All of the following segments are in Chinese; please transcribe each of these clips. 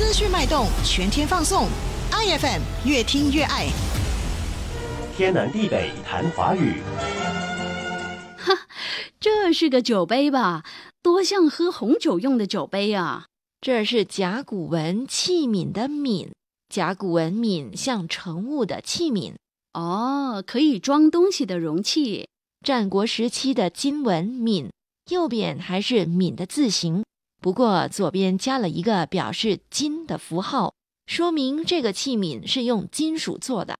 资讯脉动，全天放送，iFM 越听越爱。天南地北谈华语。哈，这是个酒杯吧？多像喝红酒用的酒杯啊！这是甲骨文器皿的皿，甲骨文皿像盛物的器皿哦，可以装东西的容器。战国时期的金文皿，右边还是皿的字形。不过左边加了一个表示金的符号，说明这个器皿是用金属做的。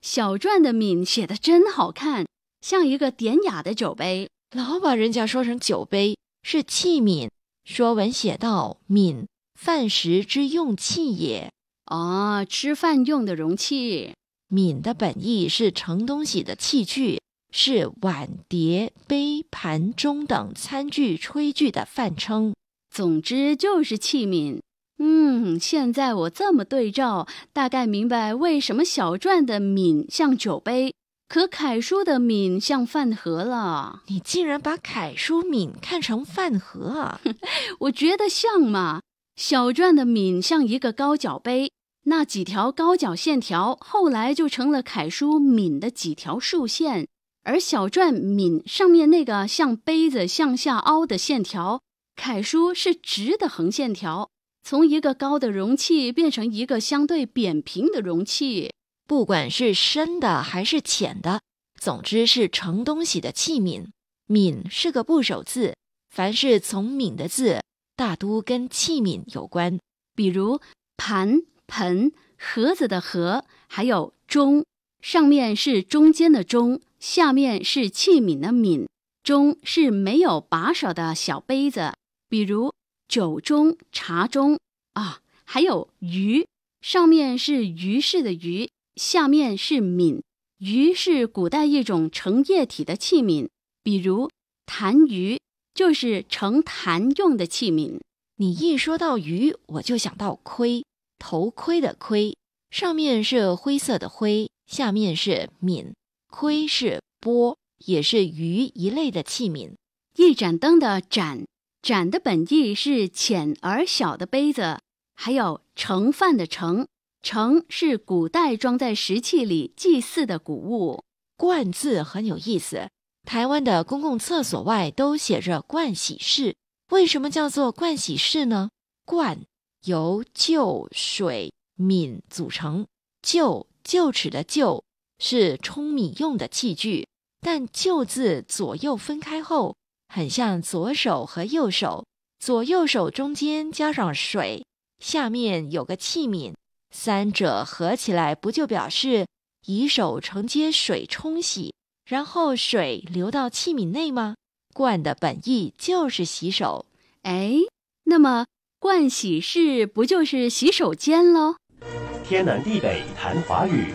小篆的皿写的真好看，像一个典雅的酒杯。老把人家说成酒杯是器皿。说文写道：“皿，饭食之用器也。”哦，吃饭用的容器。皿的本意是盛东西的器具，是碗碟、杯盘中等餐具、炊具的泛称。总之就是器皿，嗯，现在我这么对照，大概明白为什么小篆的皿像酒杯，可楷书的皿像饭盒了。你竟然把楷书皿看成饭盒啊？我觉得像嘛。小篆的皿像一个高脚杯，那几条高脚线条后来就成了楷书皿的几条竖线，而小篆皿上面那个像杯子向下凹的线条。楷书是直的横线条，从一个高的容器变成一个相对扁平的容器，不管是深的还是浅的，总之是盛东西的器皿。皿是个部首字，凡是从皿的字，大都跟器皿有关。比如盘、盆、盒子的盒，还有钟，上面是中间的钟，下面是器皿的皿。钟是没有把手的小杯子。比如酒盅、茶盅啊，还有鱼，上面是鱼式的鱼，下面是皿。鱼是古代一种盛液体的器皿，比如坛鱼就是盛坛用的器皿。你一说到鱼，我就想到盔，头盔的盔，上面是灰色的灰，下面是皿。盔是钵，也是鱼一类的器皿。一盏灯的盏。盏的本意是浅而小的杯子，还有盛饭的盛。盛是古代装在石器里祭祀的谷物。冠字很有意思，台湾的公共厕所外都写着盥洗室。为什么叫做盥洗室呢？冠由臼、水、皿组成。臼臼齿的臼是冲米用的器具，但臼字左右分开后。很像左手和右手，左右手中间加上水，下面有个器皿，三者合起来不就表示以手承接水冲洗，然后水流到器皿内吗？罐的本意就是洗手，哎，那么盥洗室不就是洗手间喽？天南地北谈华语。